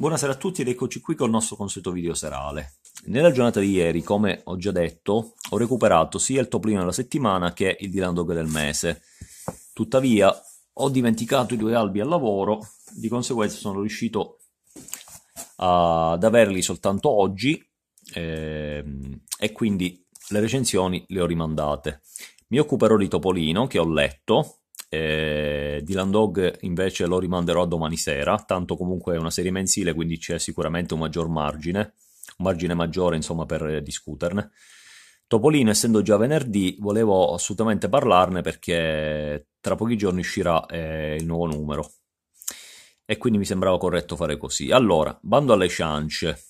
Buonasera a tutti ed eccoci qui con il nostro consueto video serale. Nella giornata di ieri, come ho già detto, ho recuperato sia il topolino della settimana che il Dylan Dog del mese. Tuttavia, ho dimenticato i due albi al lavoro, di conseguenza sono riuscito ad averli soltanto oggi ehm, e quindi le recensioni le ho rimandate. Mi occuperò di Topolino, che ho letto, eh, Dylan Dog invece lo rimanderò a domani sera, tanto comunque è una serie mensile, quindi c'è sicuramente un maggior margine, un margine maggiore insomma per discuterne. Topolino, essendo già venerdì, volevo assolutamente parlarne perché tra pochi giorni uscirà eh, il nuovo numero. E quindi mi sembrava corretto fare così. Allora, bando alle chance.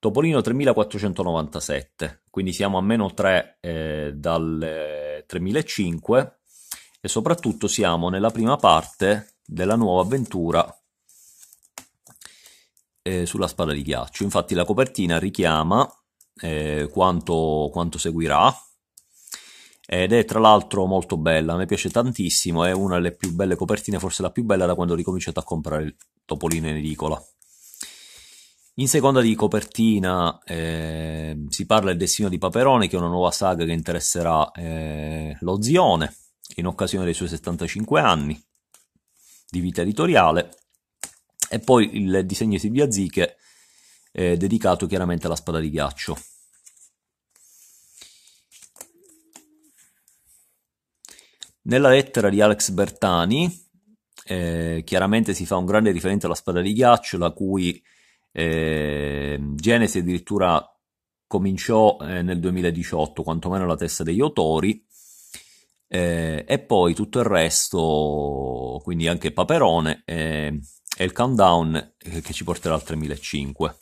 Topolino 3497, quindi siamo a meno 3 eh, dal 3005 eh, e soprattutto siamo nella prima parte della nuova avventura eh, sulla spada di ghiaccio. Infatti la copertina richiama eh, quanto, quanto seguirà ed è tra l'altro molto bella, mi piace tantissimo, è una delle più belle copertine, forse la più bella da quando ho ricominciato a comprare il Topolino in edicola. In seconda di copertina eh, si parla del destino di Paperone, che è una nuova saga che interesserà eh, lo Zione in occasione dei suoi 75 anni di vita editoriale e poi il disegno di Ziche eh, dedicato chiaramente alla spada di ghiaccio. Nella lettera di Alex Bertani eh, chiaramente si fa un grande riferimento alla spada di ghiaccio la cui eh, genesi addirittura cominciò eh, nel 2018, quantomeno la testa degli autori, eh, e poi tutto il resto, quindi anche Paperone eh, e il countdown eh, che ci porterà al 3005.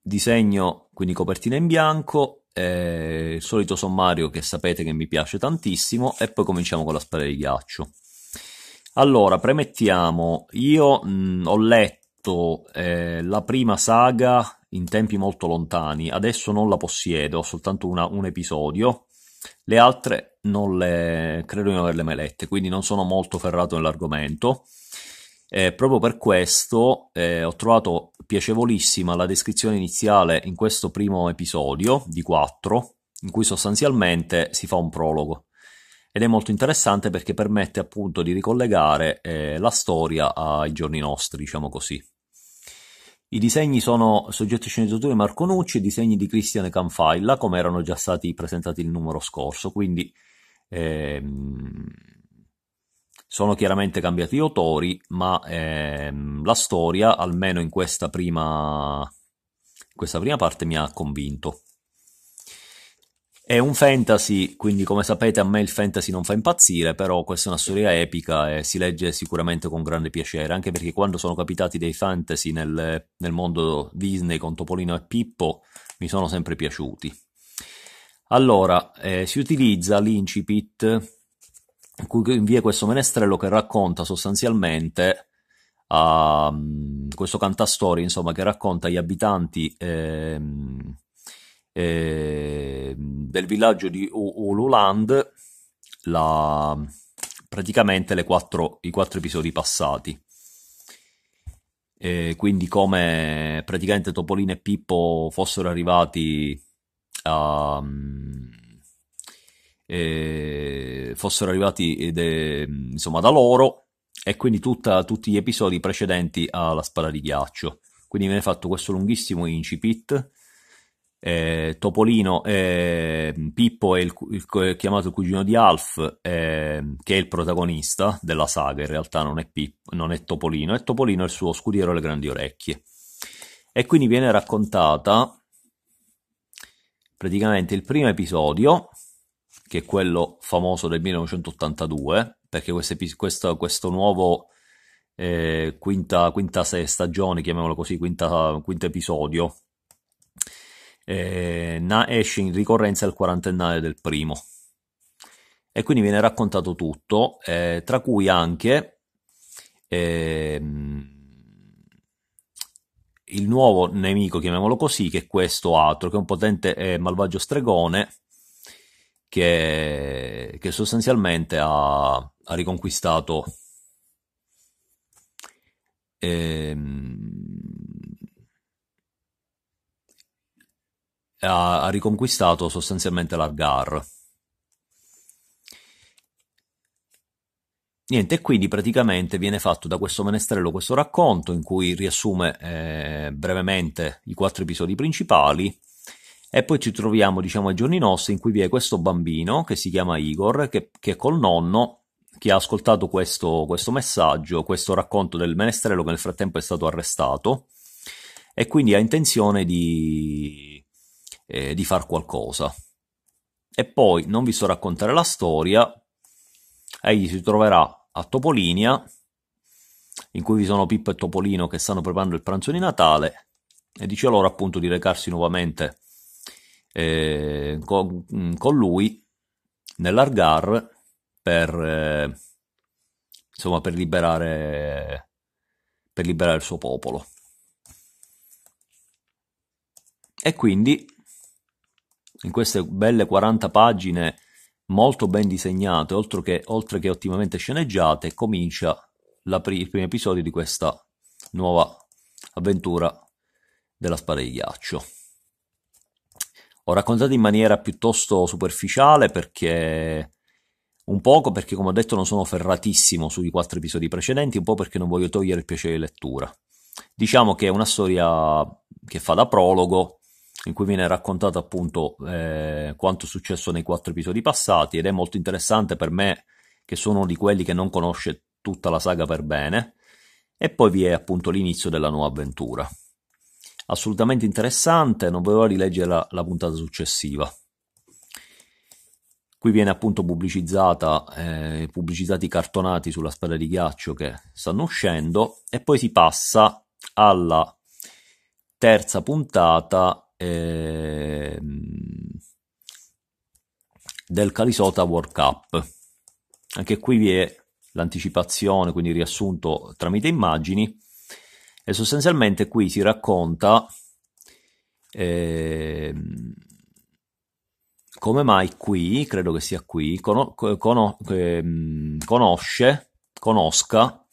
Disegno quindi copertina in bianco, eh, il solito sommario che sapete che mi piace tantissimo e poi cominciamo con la spada di ghiaccio. Allora, premettiamo, io mh, mm, ho letto eh, la prima saga in tempi molto lontani, adesso non la possiedo, ho soltanto una, un episodio, le altre non le credo di averle mai lette, quindi non sono molto ferrato nell'argomento. Eh, proprio per questo eh, ho trovato piacevolissima la descrizione iniziale in questo primo episodio di 4, in cui sostanzialmente si fa un prologo. Ed è molto interessante perché permette appunto di ricollegare eh, la storia ai giorni nostri, diciamo così. I disegni sono soggetto sceneggiatura di Marco Nucci e disegni di Cristiane Canfailla, come erano già stati presentati il numero scorso, quindi ehm, sono chiaramente cambiati gli autori, ma ehm, la storia, almeno in questa prima, in questa prima parte, mi ha convinto. È un fantasy, quindi come sapete a me il fantasy non fa impazzire, però questa è una storia epica e si legge sicuramente con grande piacere, anche perché quando sono capitati dei fantasy nel, nel mondo Disney con Topolino e Pippo mi sono sempre piaciuti. Allora, eh, si utilizza l'incipit in cui invia questo menestrello che racconta sostanzialmente a um, questo cantastorie, insomma, che racconta gli abitanti... Eh, Ehm, del villaggio di Ululand la, praticamente quattro, i quattro episodi passati. E quindi come praticamente Topolino e Pippo fossero arrivati a... Mm, e fossero arrivati de, insomma da loro e quindi tutta, tutti gli episodi precedenti alla spada di ghiaccio quindi viene fatto questo lunghissimo incipit eh, Topolino, eh, Pippo è il, il, chiamato cugino di Alf, eh, che è il protagonista della saga, in realtà non è, Pippo, non è Topolino, e Topolino è il suo scudiero alle grandi orecchie. E quindi viene raccontata praticamente il primo episodio, che è quello famoso del 1982, perché questo, questo, questo nuovo... Eh, quinta, quinta stagione, chiamiamolo così, quinta, quinto episodio eh, na- esce in ricorrenza al quarantennale del primo. E quindi viene raccontato tutto, eh, tra cui anche eh, il nuovo nemico, chiamiamolo così, che è questo altro, che è un potente e eh, malvagio stregone che, che sostanzialmente ha, ha riconquistato... Ehm, ha, ha riconquistato sostanzialmente l'Argar. Niente, quindi praticamente viene fatto da questo menestrello questo racconto in cui riassume eh, brevemente i quattro episodi principali e poi ci troviamo, diciamo, ai giorni nostri in cui vi è questo bambino che si chiama Igor, che, che col nonno, che ha ascoltato questo, questo messaggio, questo racconto del menestrello che nel frattempo è stato arrestato e quindi ha intenzione di, eh, di far qualcosa. E poi non vi so raccontare la storia, egli si troverà a Topolinia, in cui vi sono Pippo e Topolino che stanno preparando il pranzo di Natale, e dice loro appunto di recarsi nuovamente eh, con, mm, con, lui nell'Argar per, eh, insomma, per liberare, per liberare il suo popolo. E quindi in queste belle 40 pagine molto ben disegnate, oltre che, oltre che ottimamente sceneggiate, comincia pri- il primo episodio di questa nuova avventura della spada di ghiaccio. Ho raccontato in maniera piuttosto superficiale perché un poco perché come ho detto non sono ferratissimo sui quattro episodi precedenti, un po' perché non voglio togliere il piacere di lettura. Diciamo che è una storia che fa da prologo in cui viene raccontato appunto eh, quanto è successo nei quattro episodi passati ed è molto interessante per me che sono di quelli che non conosce tutta la saga per bene e poi vi è appunto l'inizio della nuova avventura. Assolutamente interessante, non volevo rileggere la, la puntata successiva. Qui viene appunto pubblicizzata, eh, pubblicizzati i cartonati sulla spada di ghiaccio che stanno uscendo e poi si passa alla terza puntata eh, del Calisota World Cup. Anche qui vi è l'anticipazione, quindi riassunto tramite immagini e sostanzialmente qui si racconta eh, come mai qui, credo che sia qui, con, con, eh, conosce, conosca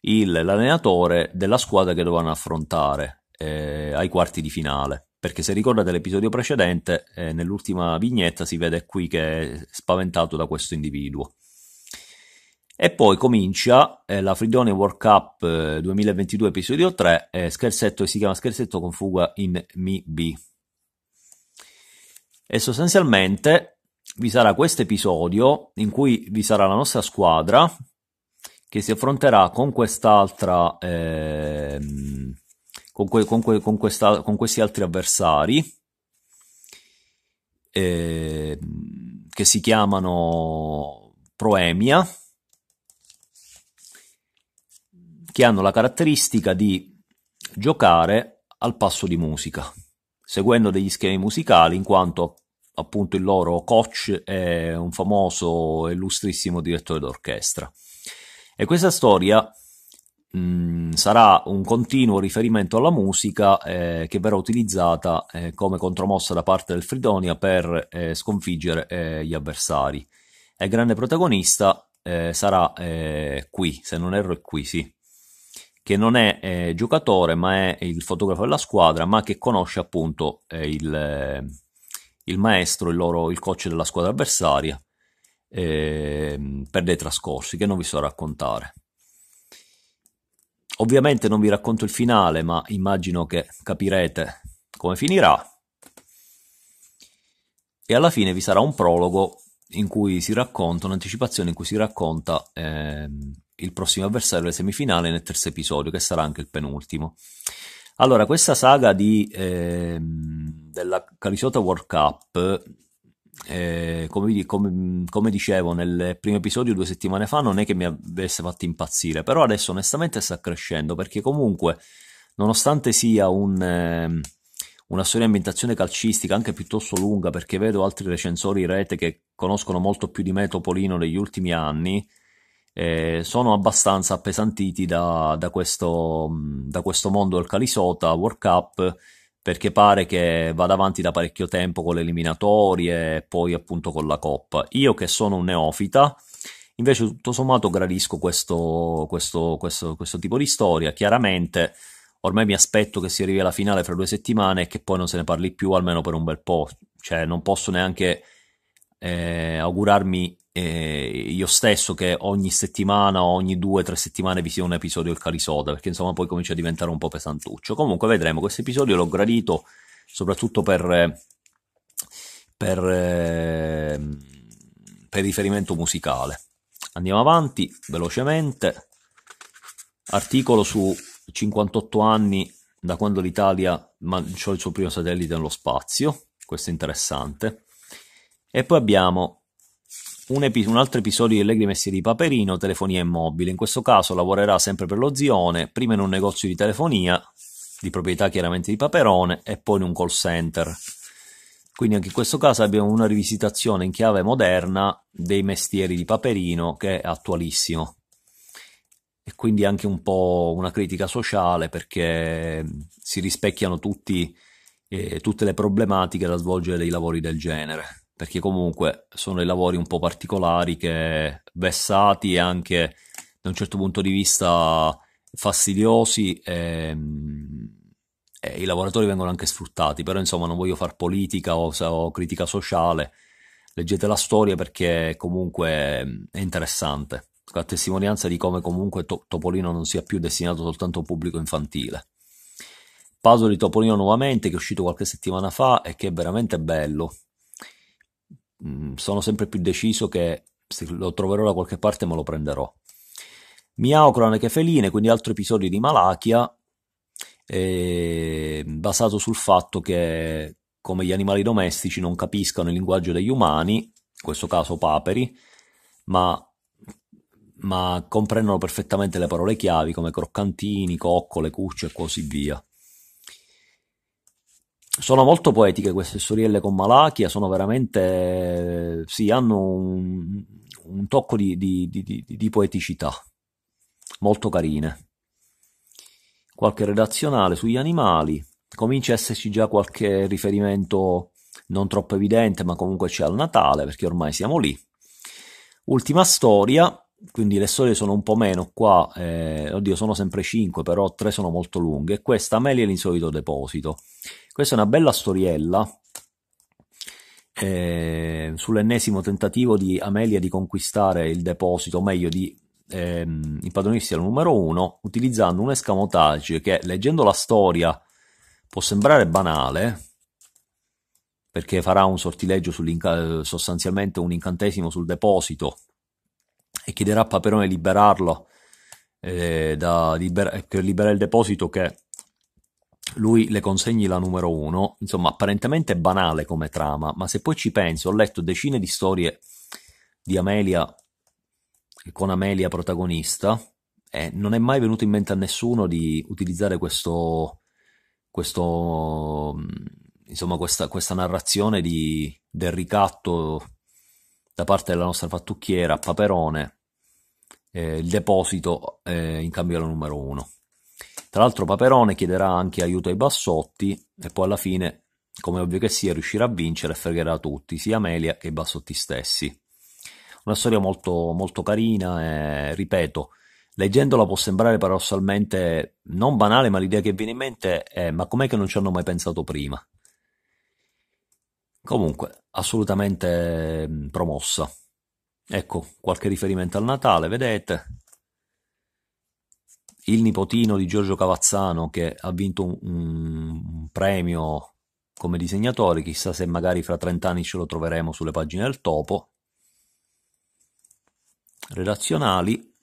il, l'allenatore della squadra che dovranno affrontare eh, ai quarti di finale. Perché se ricordate l'episodio precedente, eh, nell'ultima vignetta si vede qui che è spaventato da questo individuo. E poi comincia eh, la Fridonia World Cup 2022 eh, episodio 3, eh, scherzetto che si chiama Scherzetto con fuga in Mi B. E sostanzialmente vi sarà questo episodio in cui vi sarà la nostra squadra che si affronterà con quest'altra... Ehm, con, que, con, que, con, questa, con questi altri avversari eh, che si chiamano Proemia che hanno la caratteristica di giocare al passo di musica seguendo degli schemi musicali in quanto appunto il loro coach è un famoso e illustrissimo direttore d'orchestra e questa storia Mm, sarà un continuo riferimento alla musica eh, che verrà utilizzata eh, come contromossa da parte del Fridonia per eh, sconfiggere eh, gli avversari. E il grande protagonista eh, sarà eh, qui, se non erro è qui, sì, che non è giocatore ma è il fotografo della squadra, ma che conosce appunto il, il, maestro, il, loro, il coach della squadra avversaria ehm, per dei trascorsi che non vi so raccontare. Ovviamente non vi racconto il finale, ma immagino che capirete come finirà. E alla fine vi sarà un prologo in cui si racconta, un'anticipazione in cui si racconta eh, il prossimo avversario delle semifinali nel terzo episodio, che sarà anche il penultimo. Allora, questa saga di, eh, della Calisota World Cup eh, come, come, come, dicevo nel primo episodio due settimane fa, non è che mi avesse fatto impazzire, però adesso onestamente sta crescendo perché comunque, nonostante sia un, eh, una storia di ambientazione calcistica anche piuttosto lunga, perché vedo altri recensori in rete che conoscono molto più di me Topolino negli ultimi anni, eh, sono abbastanza appesantiti da, da, questo, da questo mondo del Calisota, World Cup perché pare che vada avanti da parecchio tempo con le eliminatorie e poi appunto con la Coppa. Io che sono un neofita, invece tutto sommato gradisco questo, questo, questo, questo tipo di storia. Chiaramente ormai mi aspetto che si arrivi alla finale fra due settimane e che poi non se ne parli più almeno per un bel po'. Cioè non posso neanche eh, augurarmi eh, io stesso che ogni settimana, ogni due o tre settimane vi sia un episodio del Carisoda, perché insomma poi comincia a diventare un po' pesantuccio. Comunque vedremo, questo episodio l'ho gradito soprattutto per, per, ehm, per riferimento musicale. Andiamo avanti velocemente. Articolo su 58 anni da quando l'Italia lanciò il suo primo satellite nello spazio, questo è interessante. E poi abbiamo un, epi- un, altro episodio di Allegri Messi di Paperino, telefonia immobile. In questo caso lavorerà sempre per lo zione, prima in un negozio di telefonia, di proprietà chiaramente di Paperone, e poi in un call center. Quindi anche in questo caso abbiamo una rivisitazione in chiave moderna dei mestieri di Paperino, che è attualissimo. E quindi anche un po' una critica sociale perché mm, si rispecchiano tutti, eh, tutte le problematiche da svolgere dei lavori del genere perché comunque sono dei lavori un po' particolari che vessati e anche da un certo punto di vista fastidiosi e, ehm, e i lavoratori vengono anche sfruttati, però insomma non voglio far politica o, o critica sociale, leggete la storia perché comunque ehm, è interessante, la testimonianza di come comunque Topolino non sia più destinato soltanto a un pubblico infantile. Paso di Topolino nuovamente che è uscito qualche settimana fa e che è veramente bello, Mm, sono sempre più deciso che se lo troverò da qualche parte me lo prenderò. Miao, Cronache Feline, quindi altro episodio di Malachia, eh, basato sul fatto che come gli animali domestici non capiscano il linguaggio degli umani, in questo caso paperi, ma, ma comprendono perfettamente le parole chiavi come croccantini, coccole, cucce e così via sono molto poetiche queste storielle con Malachia, sono veramente, sì, hanno un, un tocco di, di, di, di, poeticità, molto carine. Qualche redazionale sugli animali, comincia a esserci già qualche riferimento non troppo evidente, ma comunque c'è al Natale, perché ormai siamo lì. Ultima storia, quindi le storie sono un po' meno qua, eh, oddio sono sempre 5 però 3 sono molto lunghe e questa Amelia e l'insolito deposito questa è una bella storiella eh, sull'ennesimo tentativo di Amelia di conquistare il deposito o meglio di ehm, impadronirsi al numero 1 utilizzando un escamotage che leggendo la storia può sembrare banale perché farà un sortileggio sostanzialmente un incantesimo sul deposito e chiederà a Paperone di liberarlo eh, da, libera- per liberare il deposito che lui le consegni la numero uno. Insomma, apparentemente banale come trama, ma se poi ci penso, ho letto decine di storie di Amelia con Amelia protagonista e non è mai venuto in mente a nessuno di utilizzare questo, questo mm, insomma, questa, questa narrazione di, del ricatto da parte della nostra fattucchiera Paperone eh, il deposito eh, in cambio alla numero 1. Tra l'altro Paperone chiederà anche aiuto ai bassotti e poi alla fine, come ovvio che sia, riuscirà a vincere e fregherà tutti, sia Amelia che i bassotti stessi. Una storia molto, molto carina e, ripeto, leggendola può sembrare paradossalmente non banale, ma l'idea che viene in mente è ma com'è che non ci hanno mai pensato prima? Comunque, assolutamente mm, promossa. Ecco, qualche riferimento al Natale, vedete? Il nipotino di Giorgio Cavazzano che ha vinto un, un premio come disegnatore, chissà se magari fra 30 anni ce lo troveremo sulle pagine del topo. Relazionali,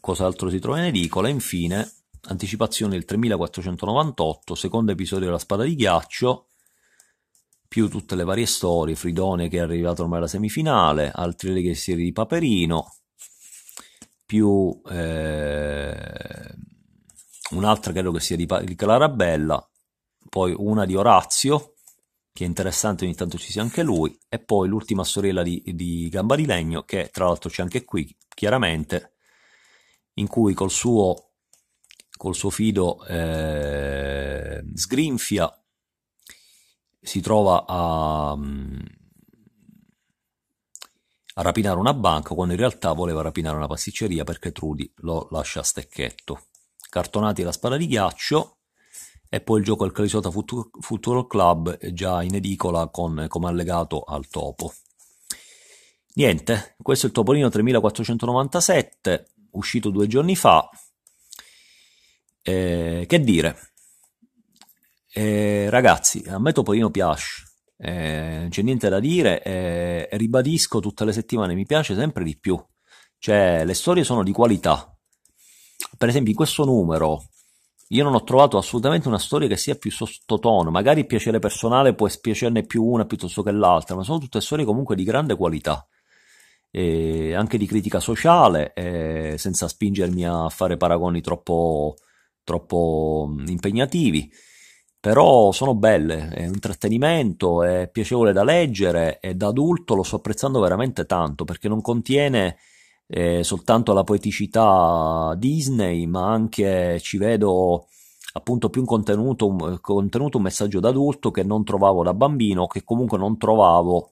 cos'altro si trova in edicola, infine anticipazione del 3498, secondo episodio della Spada di Ghiaccio, più tutte le varie storie, Fridone che è arrivato ormai alla semifinale, altri legacy di Paperino, più eh, un'altra credo che sia di, pa- di Clarabella, poi una di Orazio, che è interessante, ogni tanto ci sia anche lui, e poi l'ultima sorella di, di Gamba di Legno, che tra l'altro c'è anche qui, chiaramente, in cui col suo, col suo fido eh, sgrinfia si trova a, mm, a rapinare una banca quando in realtà voleva rapinare una pasticceria perché Trudy lo lascia a stecchetto. Cartonati la spada di ghiaccio e poi il gioco al Calisota Futuro Club già in edicola con, come allegato al topo. Niente, questo è il Topolino 3497, uscito due giorni fa. Eh, che dire, eh, ragazzi, a me Topolino piace, eh, non c'è niente da dire, eh, ribadisco tutte le settimane, mi piace sempre di più. Cioè, le storie sono di qualità. Per esempio, in questo numero io non ho trovato assolutamente una storia che sia più sottotono. Magari il piacere personale può piacerne più una piuttosto che l'altra, ma sono tutte storie comunque di grande qualità. E anche di critica sociale, eh, senza spingermi a fare paragoni troppo, troppo mm, impegnativi però sono belle, è un intrattenimento, è piacevole da leggere e da adulto lo sto apprezzando veramente tanto perché non contiene eh, soltanto la poeticità Disney, ma anche ci vedo appunto più un contenuto, un, contenuto, un messaggio d'adulto che non trovavo da bambino, che comunque non trovavo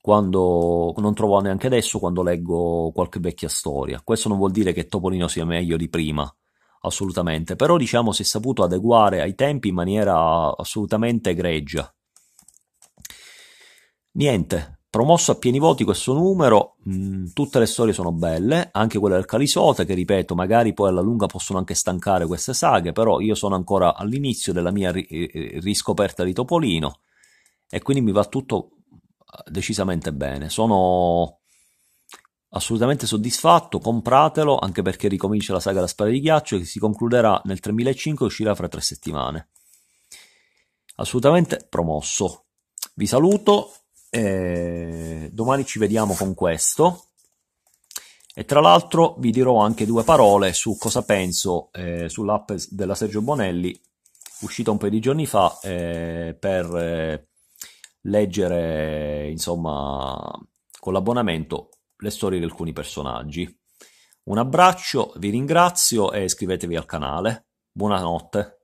quando non trovo neanche adesso quando leggo qualche vecchia storia. Questo non vuol dire che Topolino sia meglio di prima assolutamente, però diciamo si è saputo adeguare ai tempi in maniera assolutamente egregia. Niente, promosso a pieni voti questo numero, mh, mm, tutte le storie sono belle, anche quella del Calisota che ripeto, magari poi alla lunga possono anche stancare queste saghe, però io sono ancora all'inizio della mia ri- eh, eh, riscoperta di Topolino e quindi mi va tutto eh, decisamente bene. Sono Assolutamente soddisfatto, compratelo anche perché ricomincia la saga da Spada di Ghiaccio che si concluderà nel 3005 e uscirà fra tre settimane. Assolutamente promosso. Vi saluto, e eh, domani ci vediamo con questo. E tra l'altro vi dirò anche due parole su cosa penso eh, sull'app della Sergio Bonelli, uscita un paio di giorni fa, eh, per eh, leggere, insomma, con l'abbonamento le storie di alcuni personaggi. Un abbraccio, vi ringrazio e iscrivetevi al canale. Buonanotte.